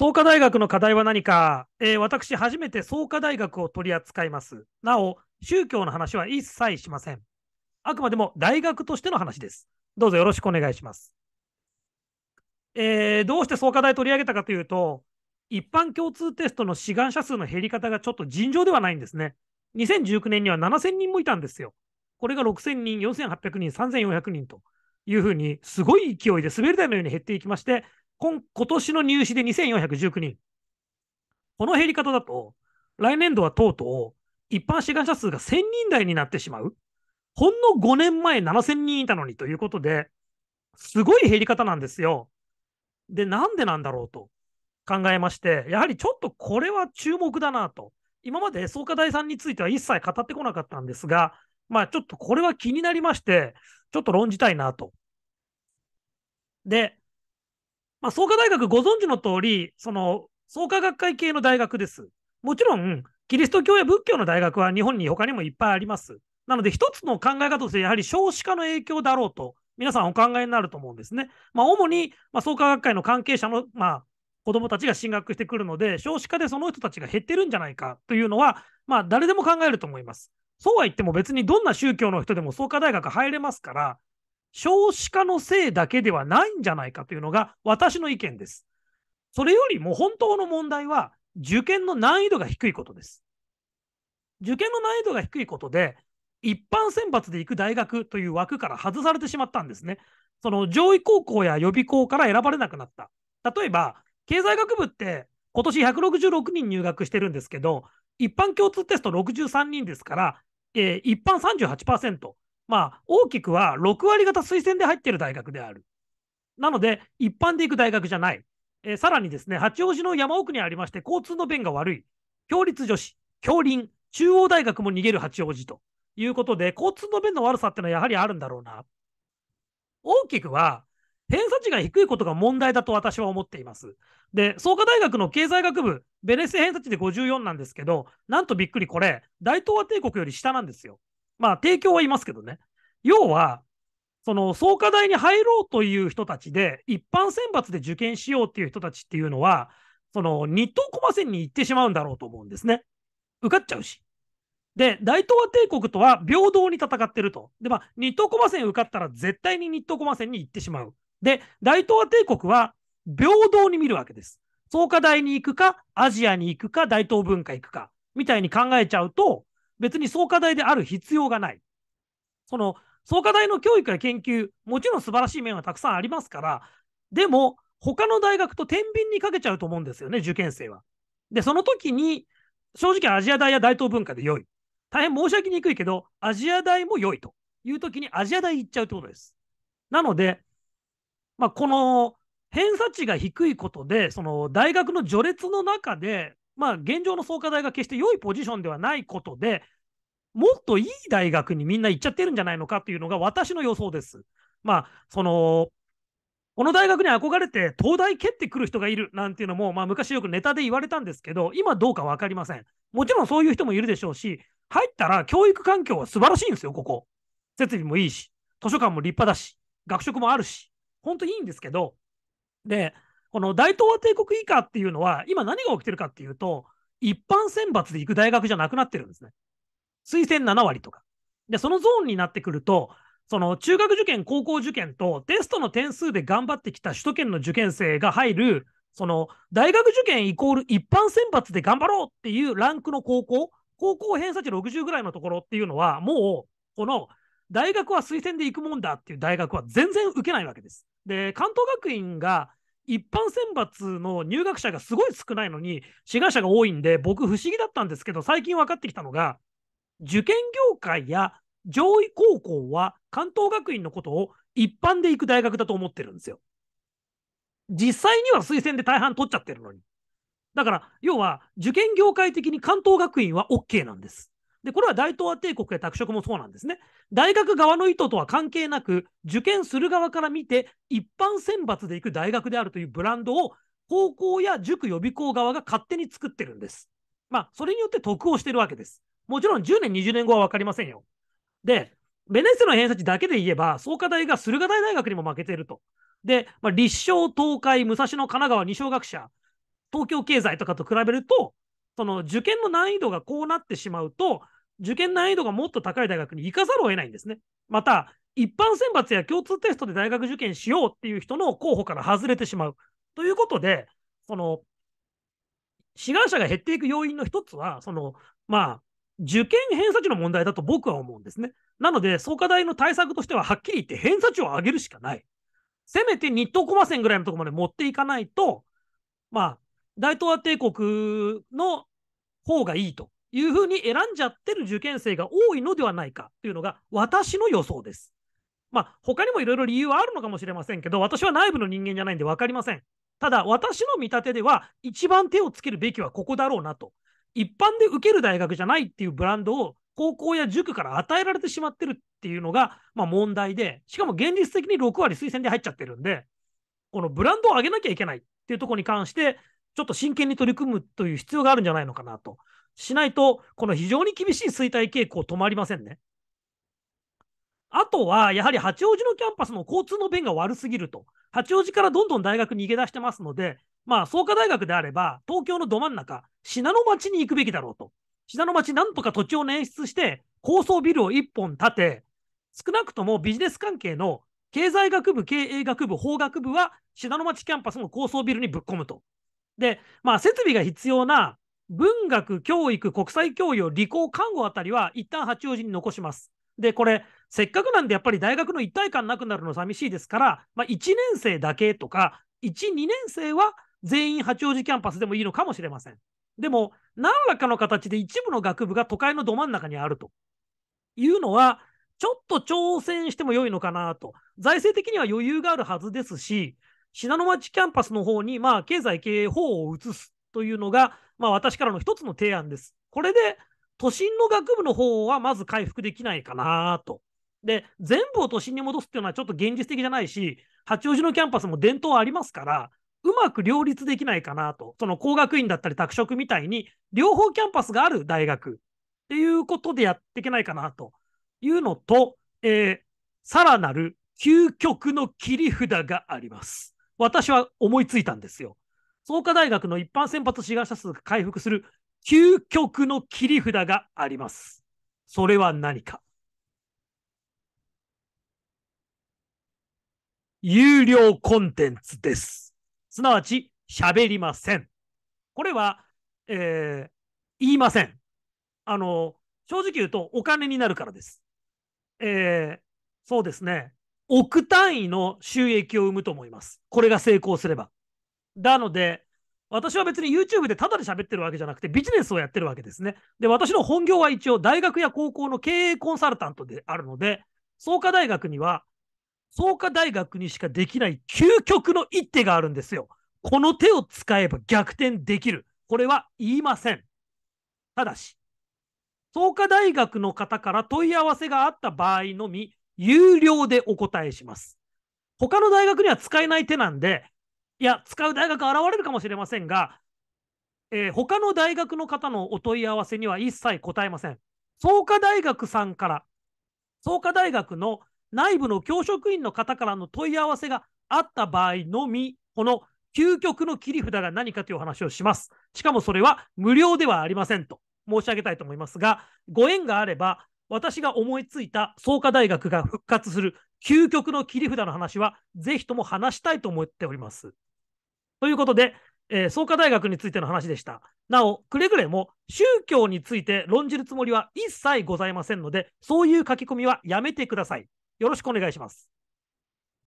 創価大学の課題は何か、えー、私、初めて創価大学を取り扱います。なお、宗教の話は一切しません。あくまでも大学としての話です。どうぞよろしくお願いします。えー、どうして創価大取り上げたかというと、一般共通テストの志願者数の減り方がちょっと尋常ではないんですね。2019年には7000人もいたんですよ。これが6000人、4800人、3400人というふうに、すごい勢いで滑り台のように減っていきまして、今、今年の入試で2419人。この減り方だと、来年度はとうとう、一般志願者数が1000人台になってしまう。ほんの5年前7000人いたのにということで、すごい減り方なんですよ。で、なんでなんだろうと考えまして、やはりちょっとこれは注目だなと。今まで創価大さんについては一切語ってこなかったんですが、まあちょっとこれは気になりまして、ちょっと論じたいなと。で、まあ、創価大学ご存知の通り、その創価学会系の大学です。もちろん、キリスト教や仏教の大学は日本に他にもいっぱいあります。なので、一つの考え方として、やはり少子化の影響だろうと、皆さんお考えになると思うんですね。まあ、主に、ま創価学会の関係者の、まあ、子供たちが進学してくるので、少子化でその人たちが減ってるんじゃないかというのは、まあ、誰でも考えると思います。そうは言っても別にどんな宗教の人でも創価大学入れますから、少子化のせいだけではないんじゃないかというのが私の意見です。それよりも本当の問題は受験の難易度が低いことです。受験の難易度が低いことで、一般選抜で行く大学という枠から外されてしまったんですね。その上位高校や予備校から選ばれなくなった。例えば、経済学部って今年166人入学してるんですけど、一般共通テスト63人ですから、えー、一般38%、まあ、大きくは6割方推薦で入っている大学である。なので、一般で行く大学じゃない。えー、さらにですね、八王子の山奥にありまして、交通の便が悪い。共立女子、共林、中央大学も逃げる八王子ということで、交通の便の悪さってのはやはりあるんだろうな。大きくは、偏差値が低いことが問題だと私は思っています。で、創価大学の経済学部、ベネッセ偏差値で54なんですけど、なんとびっくりこれ、大東亜帝国より下なんですよ。まあ、提供はいますけどね。要は、その創価大に入ろうという人たちで、一般選抜で受験しようっていう人たちっていうのは、その日東駒線に行ってしまうんだろうと思うんですね。受かっちゃうし。で、大東亜帝国とは平等に戦ってると。で、まあ、日東駒線受かったら絶対に日東駒線に行ってしまう。で、大東亜帝国は平等に見るわけです。創価大に行くか、アジアに行くか、大東文化行くか、みたいに考えちゃうと、別に創価大である必要がない。その創価大の教育や研究、もちろん素晴らしい面はたくさんありますから、でも、他の大学と天秤にかけちゃうと思うんですよね、受験生は。で、その時に、正直アジア大や大東文化で良い。大変申し訳にくいけど、アジア大も良いという時にアジア大行っちゃうってことです。なので、まあ、この偏差値が低いことで、その大学の序列の中でまあ、現状の創価大が決して良いポジションではないことで、もっといい大学にみんな行っちゃってるんじゃないのかというのが私の予想です。まあ、その、この大学に憧れて東大蹴ってくる人がいるなんていうのも、まあ、昔よくネタで言われたんですけど、今どうか分かりません。もちろんそういう人もいるでしょうし、入ったら教育環境は素晴らしいんですよ、ここ。設備もいいし、図書館も立派だし、学食もあるし、本当にいいんですけど、で、この大東亜帝国以下っていうのは、今何が起きてるかっていうと、一般選抜で行く大学じゃなくなってるんですね。推薦7割とか。で、そのゾーンになってくると、その中学受験、高校受験とテストの点数で頑張ってきた首都圏の受験生が入る、その大学受験イコール一般選抜で頑張ろうっていうランクの高校、高校偏差値60ぐらいのところっていうのは、もうこの大学は推薦で行くもんだっていう大学は全然受けないわけです。で、関東学院が一般選抜の入学者がすごい少ないのに、志願者が多いんで、僕、不思議だったんですけど、最近分かってきたのが、受験業界や上位高校は関東学院のことを一般で行く大学だと思ってるんですよ。実際には推薦で大半取っちゃってるのに。だから、要は受験業界的に関東学院は OK なんです。で、これは大東亜帝国や拓殖もそうなんですね。大学側の意図とは関係なく、受験する側から見て、一般選抜で行く大学であるというブランドを、高校や塾予備校側が勝手に作ってるんです。まあ、それによって得をしてるわけです。もちろん10年、20年後は分かりませんよ。で、ベネッセの偏差値だけで言えば、創価大が駿河台大学にも負けていると。で、まあ、立正、東海、武蔵野、神奈川、二松学者、東京経済とかと比べると、その受験の難易度がこうなってしまうと、受験難易度がもっと高い大学に行かざるを得ないんですね。また、一般選抜や共通テストで大学受験しようっていう人の候補から外れてしまう。ということで、その、志願者が減っていく要因の一つは、その、まあ、受験偏差値の問題だと僕は思うんですね。なので、創価大の対策としては、はっきり言って偏差値を上げるしかない。せめて日東駒線ぐらいのところまで持っていかないと、まあ、大東亜帝国の方がいいというふうに選んじゃってる受験生が多いのではないかというのが私の予想です。まあ、他にもいろいろ理由はあるのかもしれませんけど、私は内部の人間じゃないんで分かりません。ただ、私の見立てでは、一番手をつけるべきはここだろうなと。一般で受ける大学じゃないっていうブランドを高校や塾から与えられてしまってるっていうのが、まあ、問題で、しかも現実的に6割推薦で入っちゃってるんで、このブランドを上げなきゃいけないっていうところに関して、ちょっと真剣に取り組むという必要があるんじゃないのかなと。しないと、この非常に厳しい衰退傾向止まりませんね。あとは、やはり八王子のキャンパスの交通の便が悪すぎると。八王子からどんどん大学に逃げ出してますので、まあ、創価大学であれば、東京のど真ん中、信濃町に行くべきだろうと。信濃町、なんとか土地を捻出して、高層ビルを1本建て、少なくともビジネス関係の経済学部、経営学部、法学部は、信濃町キャンパスの高層ビルにぶっ込むと。で、まあ、設備が必要な文学、教育、国際教養、理工、看護あたりは一旦八王子に残します。で、これ、せっかくなんでやっぱり大学の一体感なくなるの寂しいですから、まあ、1年生だけとか、1、2年生は全員八王子キャンパスでもいいのかもしれません。でも、何らかの形で一部の学部が都会のど真ん中にあるというのは、ちょっと挑戦しても良いのかなと。財政的には余裕があるはずですし、信濃町キャンパスの方に、まあ、経済経営法を移すというのが、まあ、私からの一つの提案です。これで、都心の学部の方はまず回復できないかなと。で、全部を都心に戻すっていうのはちょっと現実的じゃないし、八王子のキャンパスも伝統ありますから、うまく両立できないかなと。その工学院だったり拓殖みたいに、両方キャンパスがある大学っていうことでやっていけないかなというのと、えー、さらなる究極の切り札があります。私は思いついたんですよ。創価大学の一般先発志願者数が回復する究極の切り札があります。それは何か有料コンテンツです。すなわち、喋りません。これは、えー、言いません。あの、正直言うとお金になるからです。えー、そうですね。億単位の収益を生むと思います。これが成功すれば。なので、私は別に YouTube でただで喋ってるわけじゃなくて、ビジネスをやってるわけですね。で、私の本業は一応、大学や高校の経営コンサルタントであるので、創価大学には、創価大学にしかできない究極の一手があるんですよ。この手を使えば逆転できる。これは言いません。ただし、創価大学の方から問い合わせがあった場合のみ、有料でお答えします。他の大学には使えない手なんで、いや、使う大学現れるかもしれませんが、えー、他の大学の方のお問い合わせには一切答えません。創価大学さんから、創価大学の内部の教職員の方からの問い合わせがあった場合のみ、この究極の切り札が何かというお話をします。しかもそれは無料ではありませんと申し上げたいと思いますが、ご縁があれば、私が思いついた創価大学が復活する究極の切り札の話は、ぜひとも話したいと思っております。ということで、えー、創価大学についての話でした。なお、くれぐれも宗教について論じるつもりは一切ございませんので、そういう書き込みはやめてください。よろしくお願いします。